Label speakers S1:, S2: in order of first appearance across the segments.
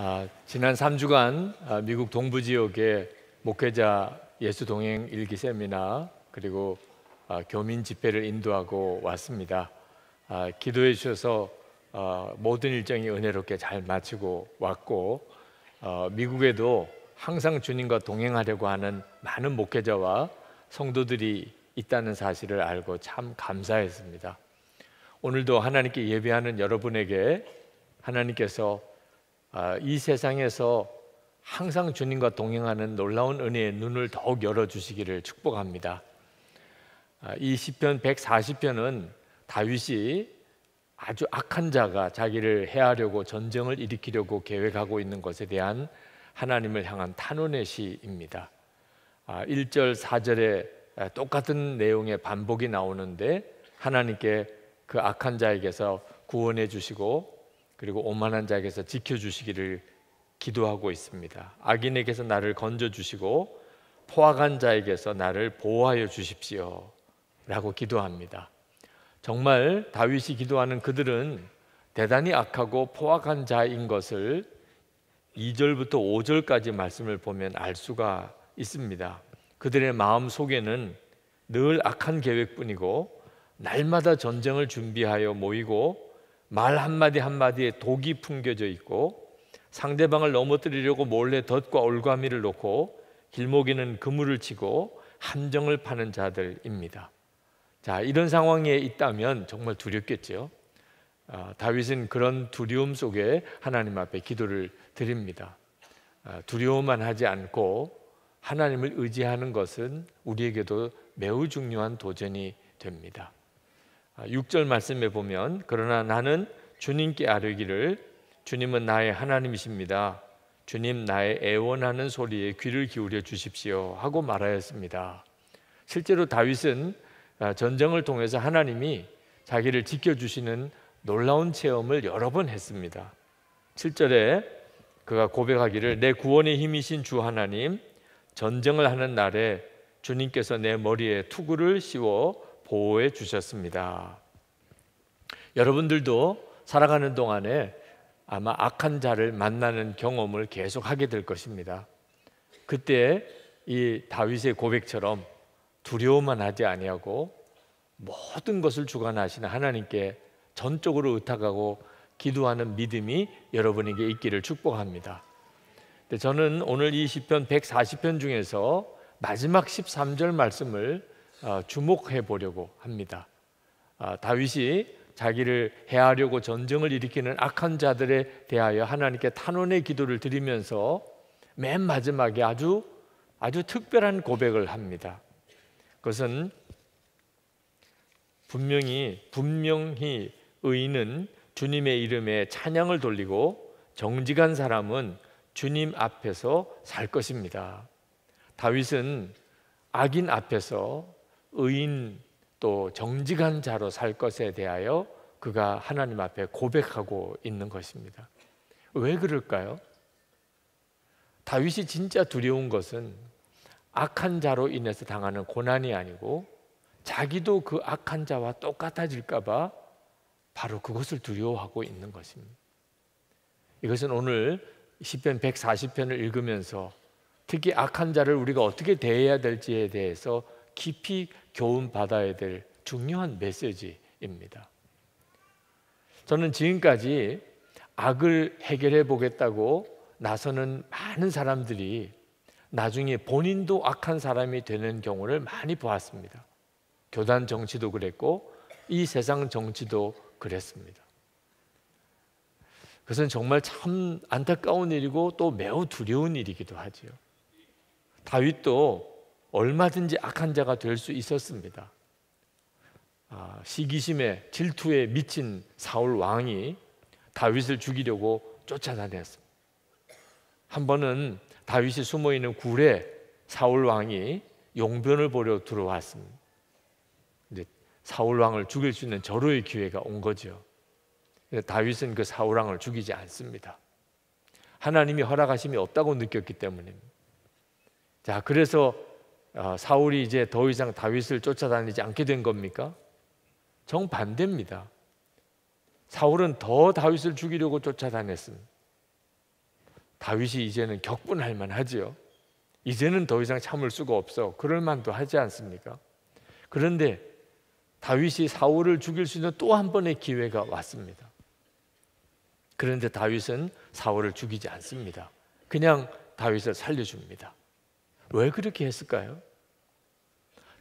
S1: 아, 지난 3주간 아, 미국 동부 지역의 목회자 예수 동행 일기 세미나 그리고 아, 교민 집회를 인도하고 왔습니다. 아, 기도해 주셔서 아, 모든 일정이 은혜롭게 잘 마치고 왔고 어, 미국에도 항상 주님과 동행하려고 하는 많은 목회자와 성도들이 있다는 사실을 알고 참 감사했습니다. 오늘도 하나님께 예배하는 여러분에게 하나님께서 아, 이 세상에서 항상 주님과 동행하는 놀라운 은혜의 눈을 더욱 열어주시기를 축복합니다. 아, 이 시편 140편은 다윗이 아주 악한 자가 자기를 해하려고 전쟁을 일으키려고 계획하고 있는 것에 대한 하나님을 향한 탄원의 시입니다. 1절 아, 4절에 똑같은 내용의 반복이 나오는데 하나님께 그 악한 자에게서 구원해 주시고 그리고 오만한 자에게서 지켜주시기를 기도하고 있습니다. 악인에게서 나를 건져주시고 포악한 자에게서 나를 보호하여 주십시오. 라고 기도합니다. 정말 다윗이 기도하는 그들은 대단히 악하고 포악한 자인 것을 2절부터 5절까지 말씀을 보면 알 수가 있습니다. 그들의 마음 속에는 늘 악한 계획뿐이고 날마다 전쟁을 준비하여 모이고 말 한마디 한마디에 독이 풍겨져 있고 상대방을 넘어뜨리려고 몰래 덫과 올가미를 놓고 길목에는 그물을 치고 함정을 파는 자들입니다. 자, 이런 상황에 있다면 정말 두렵겠죠. 아, 다윗은 그런 두려움 속에 하나님 앞에 기도를 드립니다. 아, 두려움만 하지 않고 하나님을 의지하는 것은 우리에게도 매우 중요한 도전이 됩니다. 6절 아, 말씀에 보면 그러나 나는 주님께 아뢰기를 주님은 나의 하나님이십니다. 주님 나의 애원하는 소리에 귀를 기울여 주십시오 하고 말하였습니다. 실제로 다윗은 아, 전쟁을 통해서 하나님이 자기를 지켜 주시는 놀라운 체험을 여러 번 했습니다. 7절에 그가 고백하기를 내 구원의 힘이신 주 하나님 전쟁을 하는 날에 주님께서 내 머리에 투구를 씌워 보호해 주셨습니다. 여러분들도 살아가는 동안에 아마 악한 자를 만나는 경험을 계속 하게 될 것입니다. 그때 이 다윗의 고백처럼 두려움만 하지 아니하고 모든 것을 주관하시는 하나님께 전적으로 의탁하고 기도하는 믿음이 여러분에게 있기를 축복합니다. 근데 저는 오늘 이 시편 140편 중에서 마지막 13절 말씀을 어, 주목해 보려고 합니다. 어, 다윗이 자기를 해하려고 전쟁을 일으키는 악한 자들에 대하여 하나님께 탄원의 기도를 드리면서 맨 마지막에 아주 아주 특별한 고백을 합니다. 그것은 분명히 분명히 의인은 주님의 이름에 찬양을 돌리고 정직한 사람은 주님 앞에서 살 것입니다. 다윗은 악인 앞에서 의인 또 정직한 자로 살 것에 대하여 그가 하나님 앞에 고백하고 있는 것입니다. 왜 그럴까요? 다윗이 진짜 두려운 것은 악한 자로 인해서 당하는 고난이 아니고 자기도 그 악한 자와 똑같아질까봐 바로 그것을 두려워하고 있는 것입니다. 이것은 오늘 시편 140편을 읽으면서 특히 악한 자를 우리가 어떻게 대해야 될지에 대해서 깊이 교훈받아야 될 중요한 메시지입니다. 저는 지금까지 악을 해결해 보겠다고 나서는 많은 사람들이 나중에 본인도 악한 사람이 되는 경우를 많이 보았습니다. 교단 정치도 그랬고 이 세상 정치도 그랬습니다. 그것은 정말 참 안타까운 일이고 또 매우 두려운 일이기도 하지요. 다윗도 얼마든지 악한 자가 될 수 있었습니다. 아, 시기심에 질투에 미친 사울 왕이 다윗을 죽이려고 쫓아다녔습니다. 한 번은 다윗이 숨어 있는 굴에 사울 왕이 용변을 보려 들어왔습니다. 이제 사울 왕을 죽일 수 있는 절호의 기회가 온 거죠. 다윗은 그 사울 왕을 죽이지 않습니다. 하나님이 허락하심이 없다고 느꼈기 때문입니다. 자, 그래서 아, 사울이 이제 더 이상 다윗을 쫓아다니지 않게 된 겁니까? 정반대입니다. 사울은 더 다윗을 죽이려고 쫓아다녔습니다. 다윗이 이제는 격분할 만하지요. 이제는 더 이상 참을 수가 없어. 그럴 만도 하지 않습니까? 그런데 다윗이 사울을 죽일 수 있는 또 한 번의 기회가 왔습니다. 그런데 다윗은 사울을 죽이지 않습니다. 그냥 다윗을 살려줍니다. 왜 그렇게 했을까요?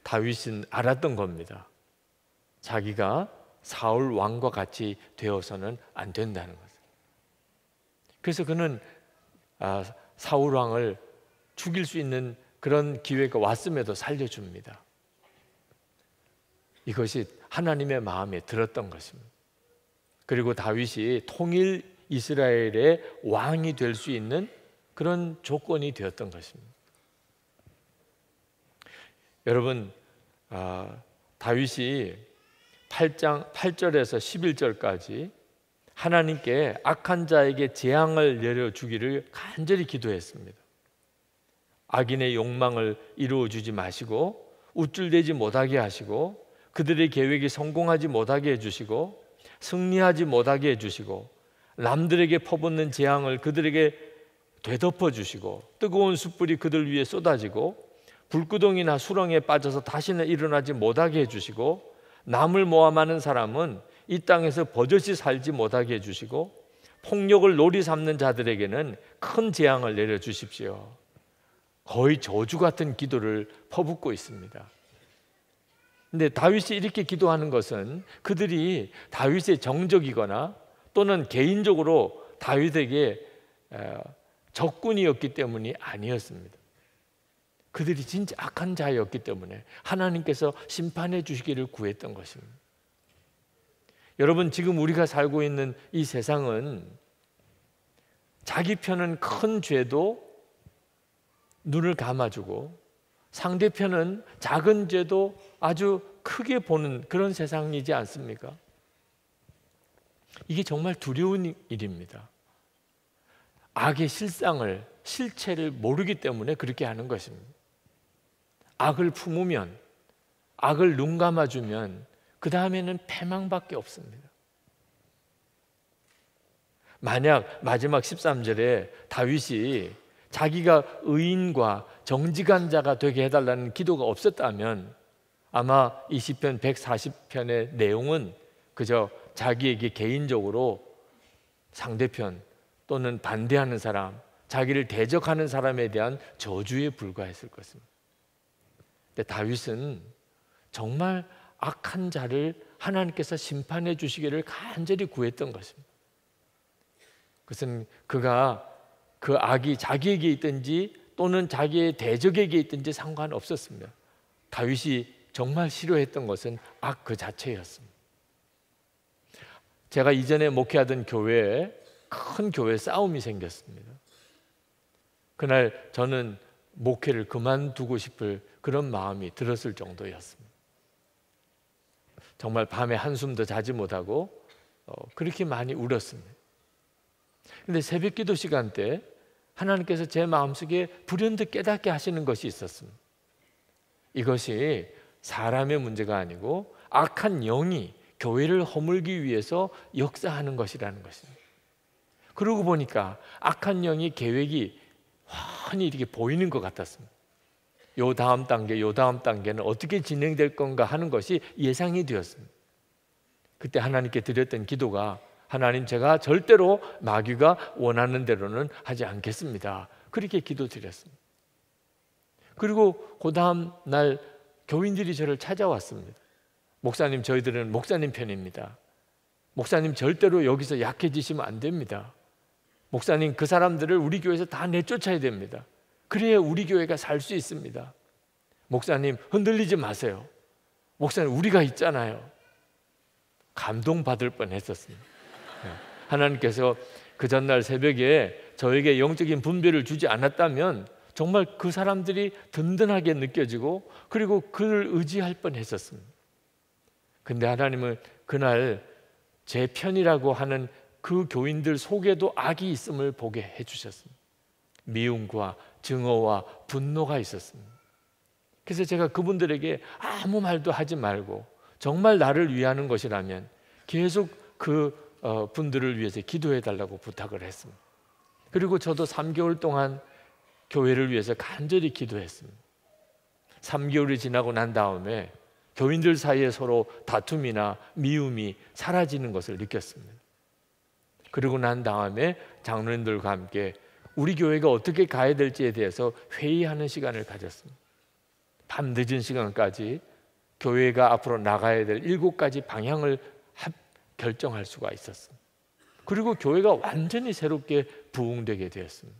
S1: 다윗은 알았던 겁니다. 자기가 사울 왕과 같이 되어서는 안 된다는 거 그래서 그는 아, 사울 왕을 죽일 수 있는 그런 기회가 왔음에도 살려줍니다. 이것이 하나님의 마음에 들었던 것입니다. 그리고 다윗이 통일 이스라엘의 왕이 될 수 있는 그런 조건이 되었던 것입니다. 여러분 아, 다윗이 8장 8절에서 11절까지 하나님께 악한 자에게 재앙을 내려 주기를 간절히 기도했습니다. 악인의 욕망을 이루어 주지 마시고 우쭐대지 못하게 하시고 그들의 계획이 성공하지 못하게 해 주시고 승리하지 못하게 해 주시고 남들에게 퍼붓는 재앙을 그들에게 되덮어 주시고 뜨거운 숯불이 그들 위에 쏟아지고 불구덩이나 수렁에 빠져서 다시는 일어나지 못하게 해주시고 남을 모함하는 사람은 이 땅에서 버젓이 살지 못하게 해주시고 폭력을 놀이 삼는 자들에게는 큰 재앙을 내려주십시오. 거의 저주 같은 기도를 퍼붓고 있습니다. 근데 다윗이 이렇게 기도하는 것은 그들이 다윗의 정적이거나 또는 개인적으로 다윗에게 어, 적군이었기 때문이 아니었습니다. 그들이 진짜 악한 자였기 때문에 하나님께서 심판해 주시기를 구했던 것입니다. 여러분 지금 우리가 살고 있는 이 세상은 자기 편은 큰 죄도 눈을 감아주고 상대편은 작은 죄도 아주 크게 보는 그런 세상이지 않습니까? 이게 정말 두려운 일입니다. 악의 실상을 실체를 모르기 때문에 그렇게 하는 것입니다. 악을 품으면 악을 눈 감아주면 그 다음에는 패망밖에 없습니다. 만약 마지막 13절에 다윗이 자기가 의인과 정직한 자가 되게 해달라는 기도가 없었다면 아마 20편 140편의 내용은 그저 자기에게 개인적으로 상대편 또는 반대하는 사람, 자기를 대적하는 사람에 대한 저주에 불과했을 것입니다. 근데 네, 다윗은 정말 악한 자를 하나님께서 심판해 주시기를 간절히 구했던 것입니다. 그것은 그가 그 악이 자기에게 있든지 또는 자기의 대적에게 있든지 상관없었습니다. 다윗이 정말 싫어했던 것은 악 그 자체였습니다. 제가 이전에 목회하던 교회에 큰 교회 싸움이 생겼습니다. 그날 저는 목회를 그만두고 싶을 그런 마음이 들었을 정도였습니다. 정말 밤에 한숨도 자지 못하고 어, 그렇게 많이 울었습니다. 근데 새벽 기도 시간 때 하나님께서 제 마음속에 불현듯 깨닫게 하시는 것이 있었습니다. 이것이 사람의 문제가 아니고 악한 영이 교회를 허물기 위해서 역사하는 것이라는 것입니다. 그러고 보니까 악한 영이 계획이 환히 이렇게 보이는 것 같았습니다. 요 다음 단계, 요 다음 단계는 어떻게 진행될 건가 하는 것이 예상이 되었습니다. 그때 하나님께 드렸던 기도가 하나님 제가 절대로 마귀가 원하는 대로는 하지 않겠습니다. 그렇게 기도드렸습니다. 그리고 그 다음 날 교인들이 저를 찾아왔습니다. 목사님 저희들은 목사님 편입니다. 목사님 절대로 여기서 약해지시면 안 됩니다. 목사님 그 사람들을 우리 교회에서 다 내쫓아야 됩니다. 그래야 우리 교회가 살 수 있습니다. 목사님, 흔들리지 마세요. 목사님, 우리가 있잖아요. 감동받을 뻔 했었습니다. 네. 하나님께서 그 전날 새벽에 저에게 영적인 분별을 주지 않았다면 정말 그 사람들이 든든하게 느껴지고 그리고 그를 의지할 뻔 했었습니다. 근데 하나님은 그날 제 편이라고 하는 그 교인들 속에도 악이 있음을 보게 해주셨습니다. 미움과 증오와 분노가 있었습니다. 그래서 제가 그분들에게 아무 말도 하지 말고 정말 나를 위하는 것이라면 계속 그 어, 분들을 위해서 기도해 달라고 부탁을 했습니다. 그리고 저도 3개월 동안 교회를 위해서 간절히 기도했습니다. 3개월이 지나고 난 다음에 교인들 사이에 서로 다툼이나 미움이 사라지는 것을 느꼈습니다. 그리고 난 다음에 장로님들과 함께 우리 교회가 어떻게 가야 될지에 대해서 회의하는 시간을 가졌습니다. 밤 늦은 시간까지 교회가 앞으로 나가야 될 일곱 가지 방향을 결정할 수가 있었습니다. 그리고 교회가 완전히 새롭게 부흥되게 되었습니다.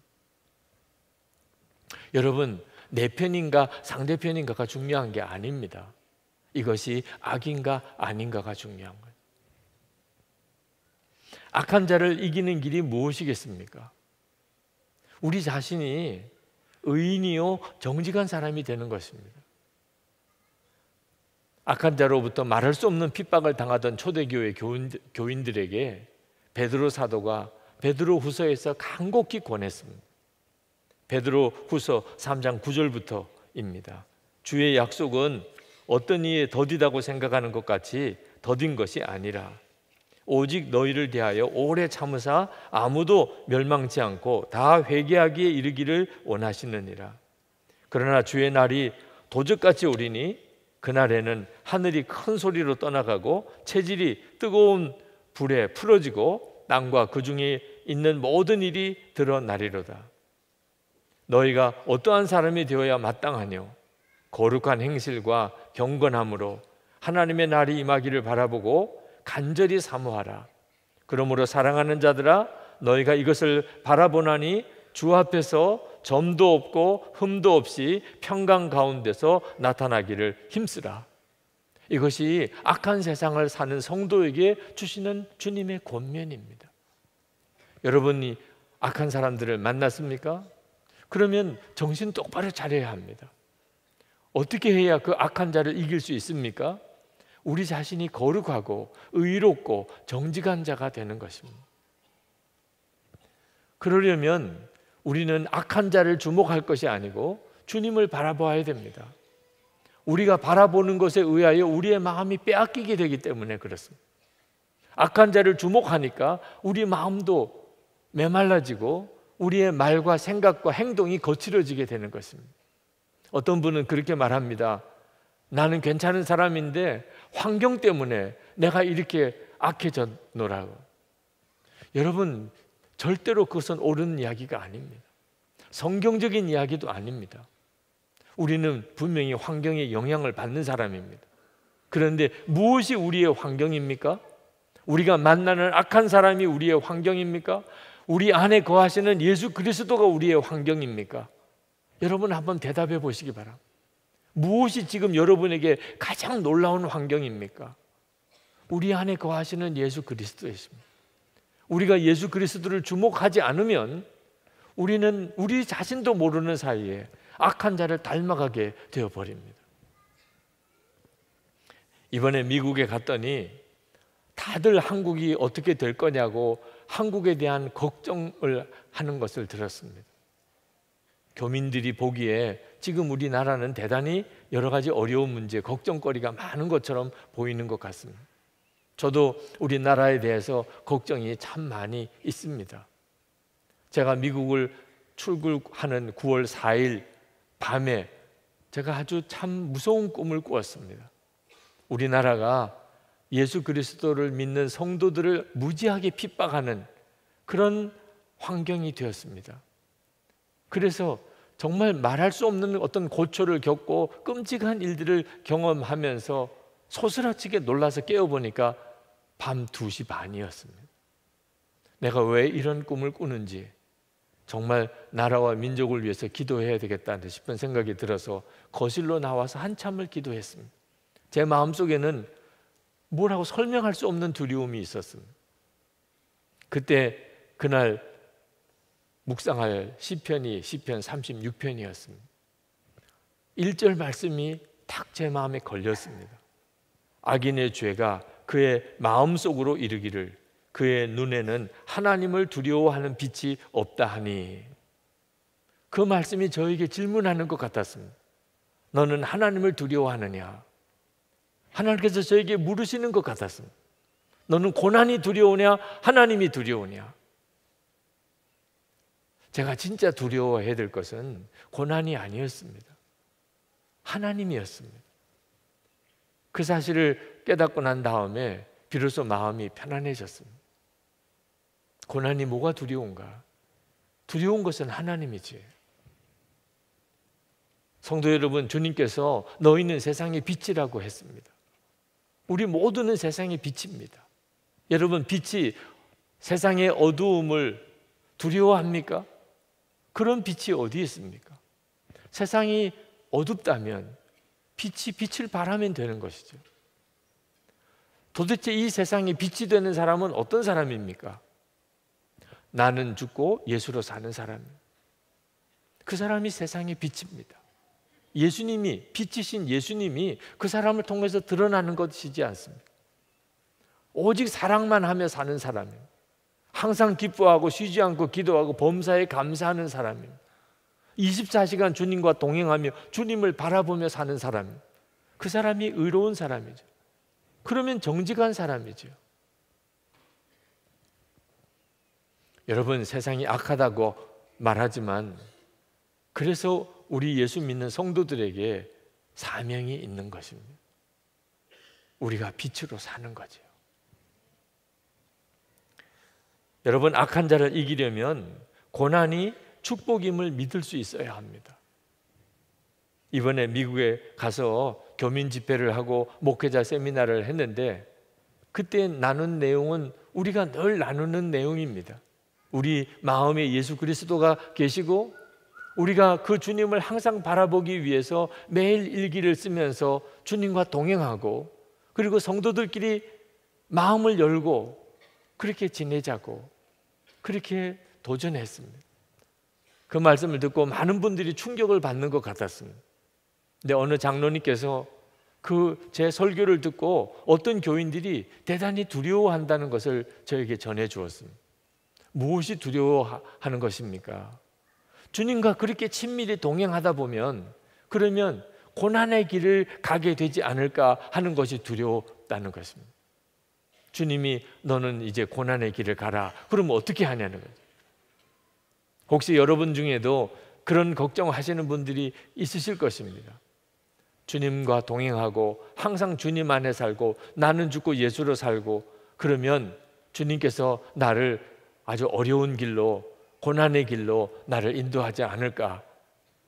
S1: 여러분, 내 편인가 상대편인가가 중요한 게 아닙니다. 이것이 악인가 아닌가가 중요한 거예요. 악한 자를 이기는 길이 무엇이겠습니까? 우리 자신이 의인이요 정직한 사람이 되는 것입니다. 악한 자로부터 말할 수 없는 핍박을 당하던 초대교회 교인, 들에게 베드로 사도가 베드로 후서에서 간곡히 권했습니다. 베드로 후서 3장 9절부터입니다. 주의 약속은 어떤 이에 더디다고 생각하는 것 같이 더딘 것이 아니라 오직 너희를 대하여 오래 참으사 아무도 멸망치 않고 다 회개하기에 이르기를 원하시느니라. 그러나 주의 날이 도적같이 오리니 그날에는 하늘이 큰 소리로 떠나가고 체질이 뜨거운 불에 풀어지고 땅과 그 중에 있는 모든 일이 드러나리로다. 너희가 어떠한 사람이 되어야 마땅하뇨? 거룩한 행실과 경건함으로 하나님의 날이 임하기를 바라보고 간절히 사모하라. 그러므로 사랑하는 자들아 너희가 이것을 바라보나니 주 앞에서 점도 없고 흠도 없이 평강 가운데서 나타나기를 힘쓰라. 이것이 악한 세상을 사는 성도에게 주시는 주님의 권면입니다. 여러분이 악한 사람들을 만났습니까? 그러면 정신 똑바로 차려야 합니다. 어떻게 해야 그 악한 자를 이길 수 있습니까? 우리 자신이 거룩하고 의롭고 정직한 자가 되는 것입니다. 그러려면 우리는 악한 자를 주목할 것이 아니고 주님을 바라보아야 됩니다. 우리가 바라보는 것에 의하여 우리의 마음이 빼앗기게 되기 때문에 그렇습니다. 악한 자를 주목하니까 우리 마음도 메말라지고 우리의 말과 생각과 행동이 거칠어지게 되는 것입니다. 어떤 분은 그렇게 말합니다. 나는 괜찮은 사람인데 환경 때문에 내가 이렇게 악해졌노라고. 여러분, 절대로 그것은 옳은 이야기가 아닙니다. 성경적인 이야기도 아닙니다. 우리는 분명히 환경의 영향을 받는 사람입니다. 그런데 무엇이 우리의 환경입니까? 우리가 만나는 악한 사람이 우리의 환경입니까? 우리 안에 거하시는 예수 그리스도가 우리의 환경입니까? 여러분 한번 대답해 보시기 바랍니다. 무엇이 지금 여러분에게 가장 놀라운 환경입니까? 우리 안에 거하시는 예수 그리스도이십니다. 우리가 예수 그리스도를 주목하지 않으면 우리는 우리 자신도 모르는 사이에 악한 자를 닮아가게 되어 버립니다. 이번에 미국에 갔더니 다들 한국이 어떻게 될 거냐고 한국에 대한 걱정을 하는 것을 들었습니다. 교민들이 보기에 지금 우리나라는 대단히 여러 가지 어려운 문제, 걱정거리가 많은 것처럼 보이는 것 같습니다. 저도 우리나라에 대해서 걱정이 참 많이 있습니다. 제가 미국을 출국하는 9월 4일 밤에 제가 아주 참 무서운 꿈을 꾸었습니다. 우리나라가 예수 그리스도를 믿는 성도들을 무지하게 핍박하는 그런 환경이 되었습니다. 그래서 정말 말할 수 없는 어떤 고초를 겪고 끔찍한 일들을 경험하면서 소스라치게 놀라서 깨어보니까 밤 2시 반이었습니다. 내가 왜 이런 꿈을 꾸는지 정말 나라와 민족을 위해서 기도해야 되겠다 싶은 생각이 들어서 거실로 나와서 한참을 기도했습니다. 제 마음속에는 뭐라고 설명할 수 없는 두려움이 있었습니다. 그때 그날 묵상할 시편이 시편 36편이었습니다. 1절 말씀이 탁 제 마음에 걸렸습니다. 악인의 죄가 그의 마음속으로 이르기를 그의 눈에는 하나님을 두려워하는 빛이 없다 하니 그 말씀이 저에게 질문하는 것 같았습니다. 너는 하나님을 두려워하느냐? 하나님께서 저에게 물으시는 것 같았습니다. 너는 고난이 두려우냐? 하나님이 두려우냐? 제가 진짜 두려워해야 될 것은 고난이 아니었습니다. 하나님이었습니다. 그 사실을 깨닫고 난 다음에 비로소 마음이 편안해졌습니다. 고난이 뭐가 두려운가? 두려운 것은 하나님이지. 성도 여러분, 주님께서 너희는 세상의 빛이라고 했습니다. 우리 모두는 세상의 빛입니다. 여러분, 빛이 세상의 어두움을 두려워합니까? 그런 빛이 어디 있습니까? 세상이 어둡다면 빛이 빛을 발하면 되는 것이죠. 도대체 이 세상에 빛이 되는 사람은 어떤 사람입니까? 나는 죽고 예수로 사는 사람. 그 사람이 세상의 빛입니다. 예수님이 빛이신 예수님이 그 사람을 통해서 드러나는 것이지 않습니다. 오직 사랑만 하며 사는 사람입니다. 항상 기뻐하고 쉬지 않고 기도하고 범사에 감사하는 사람입니다. 24시간 주님과 동행하며 주님을 바라보며 사는 사람그 사람이 의로운 사람이죠. 그러면 정직한 사람이죠. 여러분 세상이 악하다고 말하지만 그래서 우리 예수 믿는 성도들에게 사명이 있는 것입니다. 우리가 빛으로 사는 거죠. 여러분 악한 자를 이기려면 고난이 축복임을 믿을 수 있어야 합니다. 이번에 미국에 가서 교민 집회를 하고 목회자 세미나를 했는데 그때 나눈 내용은 우리가 늘 나누는 내용입니다. 우리 마음에 예수 그리스도가 계시고 우리가 그 주님을 항상 바라보기 위해서 매일 일기를 쓰면서 주님과 동행하고 그리고 성도들끼리 마음을 열고 그렇게 지내자고 그렇게 도전했습니다. 그 말씀을 듣고 많은 분들이 충격을 받는 것 같았습니다. 근데 어느 장로님께서 그 제 설교를 듣고 어떤 교인들이 대단히 두려워한다는 것을 저에게 전해 주었습니다. 무엇이 두려워하는 것입니까? 주님과 그렇게 친밀히 동행하다 보면 그러면 고난의 길을 가게 되지 않을까 하는 것이 두려웠다는 것입니다. 주님이 너는 이제 고난의 길을 가라. 그러면 어떻게 하냐는 거죠. 혹시 여러분 중에도 그런 걱정하시는 분들이 있으실 것입니다. 주님과 동행하고 항상 주님 안에 살고 나는 죽고 예수로 살고 그러면 주님께서 나를 아주 어려운 길로 고난의 길로 나를 인도하지 않을까.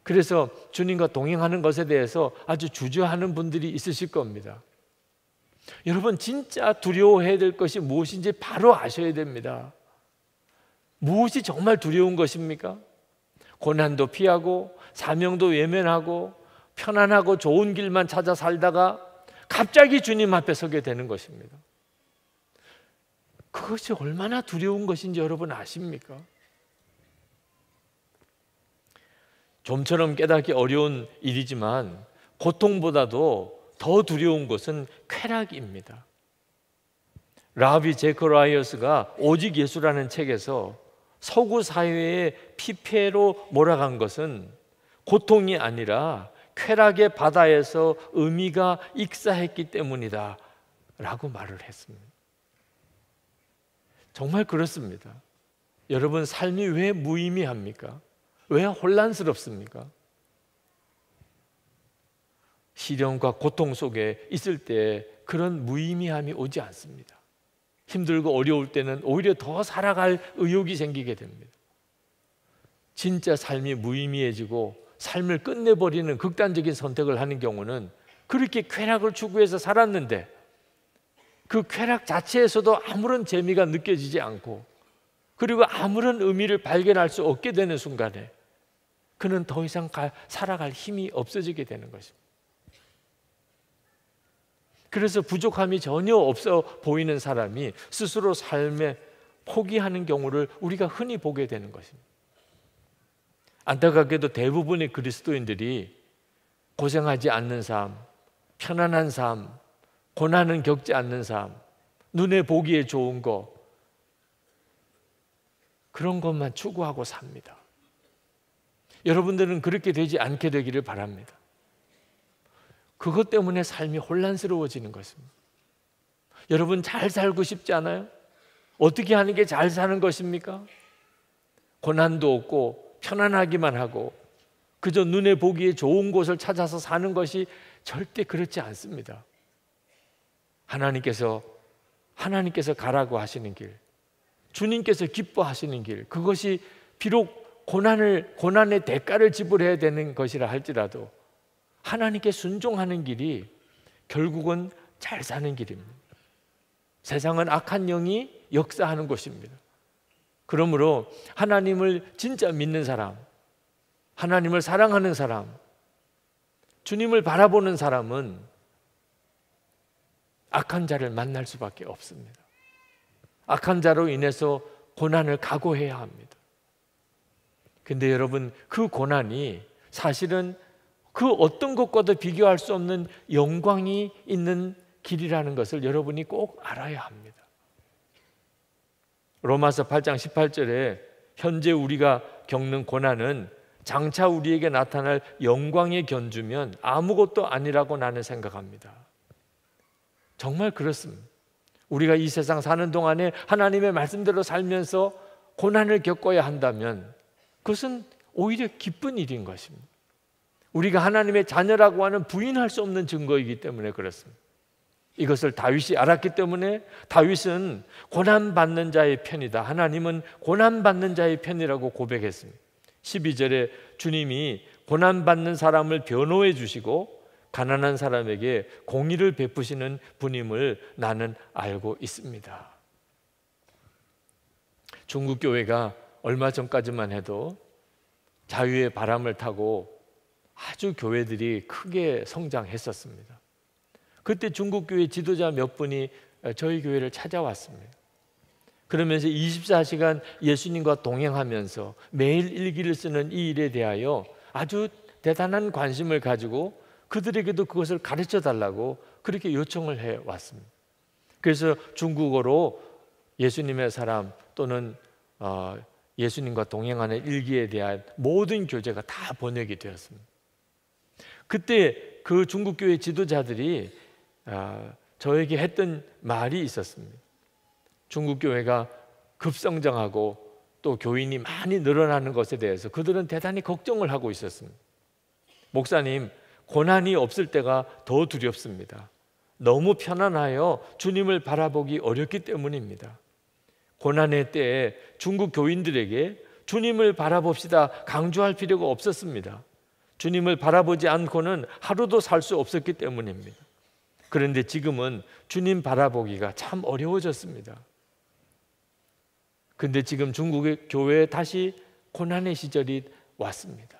S1: 그래서 주님과 동행하는 것에 대해서 아주 주저하는 분들이 있으실 겁니다. 여러분 진짜 두려워해야 될 것이 무엇인지 바로 아셔야 됩니다. 무엇이 정말 두려운 것입니까? 고난도 피하고 사명도 외면하고 편안하고 좋은 길만 찾아 살다가 갑자기 주님 앞에 서게 되는 것입니다. 그것이 얼마나 두려운 것인지 여러분 아십니까? 좀처럼 깨닫기 어려운 일이지만 고통보다도 더 두려운 것은 쾌락입니다. 라비 제커라이어스가 오직 예수라는 책에서 서구 사회의 피폐로 몰아간 것은 고통이 아니라 쾌락의 바다에서 의미가 익사했기 때문이다 라고 말을 했습니다. 정말 그렇습니다. 여러분 삶이 왜 무의미합니까? 왜 혼란스럽습니까? 시련과 고통 속에 있을 때 그런 무의미함이 오지 않습니다. 힘들고 어려울 때는 오히려 더 살아갈 의욕이 생기게 됩니다. 진짜 삶이 무의미해지고 삶을 끝내버리는 극단적인 선택을 하는 경우는 그렇게 쾌락을 추구해서 살았는데 그 쾌락 자체에서도 아무런 재미가 느껴지지 않고 그리고 아무런 의미를 발견할 수 없게 되는 순간에 그는 더 이상 살아갈 힘이 없어지게 되는 것입니다. 그래서 부족함이 전혀 없어 보이는 사람이 스스로 삶에 포기하는 경우를 우리가 흔히 보게 되는 것입니다. 안타깝게도 대부분의 그리스도인들이 고생하지 않는 삶, 편안한 삶, 고난은 겪지 않는 삶, 눈에 보기에 좋은 것, 그런 것만 추구하고 삽니다. 여러분들은 그렇게 되지 않게 되기를 바랍니다. 그것 때문에 삶이 혼란스러워지는 것입니다. 여러분 잘 살고 싶지 않아요? 어떻게 하는 게 잘 사는 것입니까? 고난도 없고 편안하기만 하고 그저 눈에 보기에 좋은 곳을 찾아서 사는 것이 절대 그렇지 않습니다. 하나님께서 하나님께서 가라고 하시는 길, 주님께서 기뻐하시는 길, 그것이 비록 고난을 고난의 대가를 지불해야 되는 것이라 할지라도 하나님께 순종하는 길이 결국은 잘 사는 길입니다. 세상은 악한 영이 역사하는 곳입니다. 그러므로 하나님을 진짜 믿는 사람, 하나님을 사랑하는 사람, 주님을 바라보는 사람은 악한 자를 만날 수밖에 없습니다. 악한 자로 인해서 고난을 각오해야 합니다. 근데 여러분, 그 고난이 사실은 그 어떤 것과도 비교할 수 없는 영광이 있는 길이라는 것을 여러분이 꼭 알아야 합니다. 로마서 8장 18절에 현재 우리가 겪는 고난은 장차 우리에게 나타날 영광에 견주면 아무것도 아니라고 나는 생각합니다. 정말 그렇습니다. 우리가 이 세상 사는 동안에 하나님의 말씀대로 살면서 고난을 겪어야 한다면 그것은 오히려 기쁜 일인 것입니다. 우리가 하나님의 자녀라고 하는 부인할 수 없는 증거이기 때문에 그렇습니다. 이것을 다윗이 알았기 때문에 다윗은 고난받는 자의 편이다. 하나님은 고난받는 자의 편이라고 고백했습니다. 12절에 주님이 고난받는 사람을 변호해 주시고 가난한 사람에게 공의를 베푸시는 분임을 나는 알고 있습니다. 중국교회가 얼마 전까지만 해도 자유의 바람을 타고 아주 교회들이 크게 성장했었습니다. 그때 중국 교회 지도자 몇 분이 저희 교회를 찾아왔습니다. 그러면서 24시간 예수님과 동행하면서 매일 일기를 쓰는 이 일에 대하여 아주 대단한 관심을 가지고 그들에게도 그것을 가르쳐 달라고 그렇게 요청을 해 왔습니다. 그래서 중국어로 예수님의 사람 또는 어, 예수님과 동행하는 일기에 대한 모든 교재가 다 번역이 되었습니다. 그때 그 중국 교회 지도자들이 아, 저에게 했던 말이 있었습니다. 중국 교회가 급성장하고 또 교인이 많이 늘어나는 것에 대해서 그들은 대단히 걱정을 하고 있었습니다. 목사님, 고난이 없을 때가 더 두렵습니다. 너무 편안하여 주님을 바라보기 어렵기 때문입니다. 고난의 때에 중국 교인들에게 주님을 바라봅시다 강조할 필요가 없었습니다. 주님을 바라보지 않고는 하루도 살 수 없었기 때문입니다. 그런데 지금은 주님 바라보기가 참 어려워졌습니다. 근데 지금 중국의 교회에 다시 고난의 시절이 왔습니다.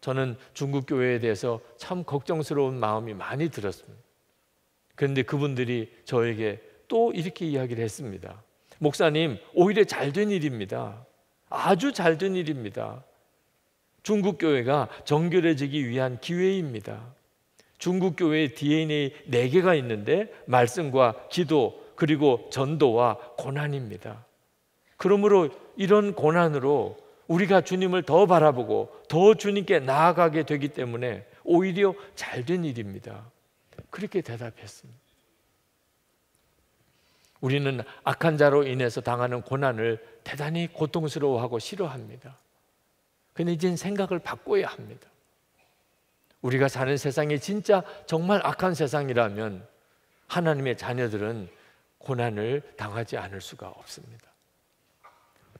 S1: 저는 중국 교회에 대해서 참 걱정스러운 마음이 많이 들었습니다. 그런데 그분들이 저에게 또 이렇게 이야기를 했습니다. 목사님, 오히려 잘 된 일입니다. 아주 잘 된 일입니다. 중국 교회가 정결해지기 위한 기회입니다. 중국 교회의 DNA 네 개가 있는데 말씀과 기도 그리고 전도와 고난입니다. 그러므로 이런 고난으로 우리가 주님을 더 바라보고 더 주님께 나아가게 되기 때문에 오히려 잘된 일입니다. 그렇게 대답했습니다. 우리는 악한 자로 인해서 당하는 고난을 대단히 고통스러워하고 싫어합니다. 근데 이젠 생각을 바꿔야 합니다. 우리가 사는 세상이 진짜 정말 악한 세상이라면 하나님의 자녀들은 고난을 당하지 않을 수가 없습니다.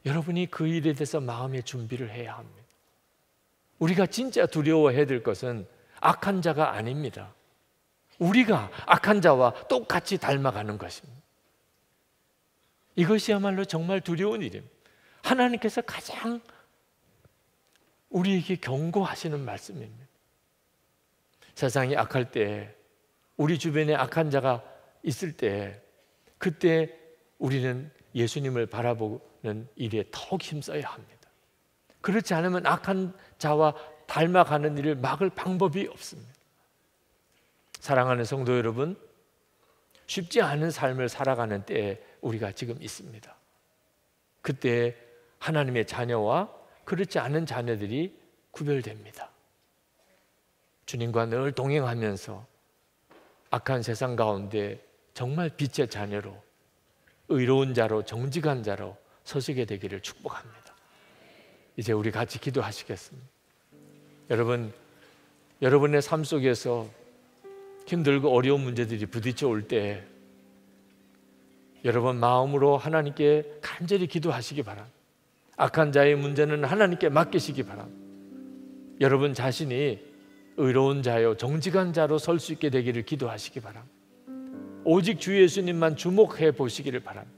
S1: 여러분이 그 일에 대해서 마음의 준비를 해야 합니다. 우리가 진짜 두려워해야 될 것은 악한 자가 아닙니다. 우리가 악한 자와 똑같이 닮아가는 것입니다. 이것이야말로 정말 두려운 일입니다. 하나님께서 가장 우리에게 경고하시는 말씀입니다. 세상이 악할 때, 우리 주변에 악한 자가 있을 때, 그때 우리는 예수님을 바라보는 일에 더욱 힘써야 합니다. 그렇지 않으면 악한 자와 닮아가는 일을 막을 방법이 없습니다. 사랑하는 성도 여러분, 쉽지 않은 삶을 살아가는 때에 우리가 지금 있습니다. 그때 하나님의 자녀와 그렇지 않은 자녀들이 구별됩니다. 주님과 늘 동행하면서 악한 세상 가운데 정말 빛의 자녀로 의로운 자로 정직한 자로 서시게 되기를 축복합니다. 이제 우리 같이 기도하시겠습니다. 여러분 여러분의 삶 속에서 힘들고 어려운 문제들이 부딪혀 올때 여러분 마음으로 하나님께 간절히 기도하시기 바랍니다. 악한 자의 문제는 하나님께 맡기시기 바랍니다. 여러분 자신이 의로운 자요 정직한 자로 설 수 있게 되기를 기도하시기 바랍니다. 오직 주 예수님만 주목해 보시기를 바랍니다.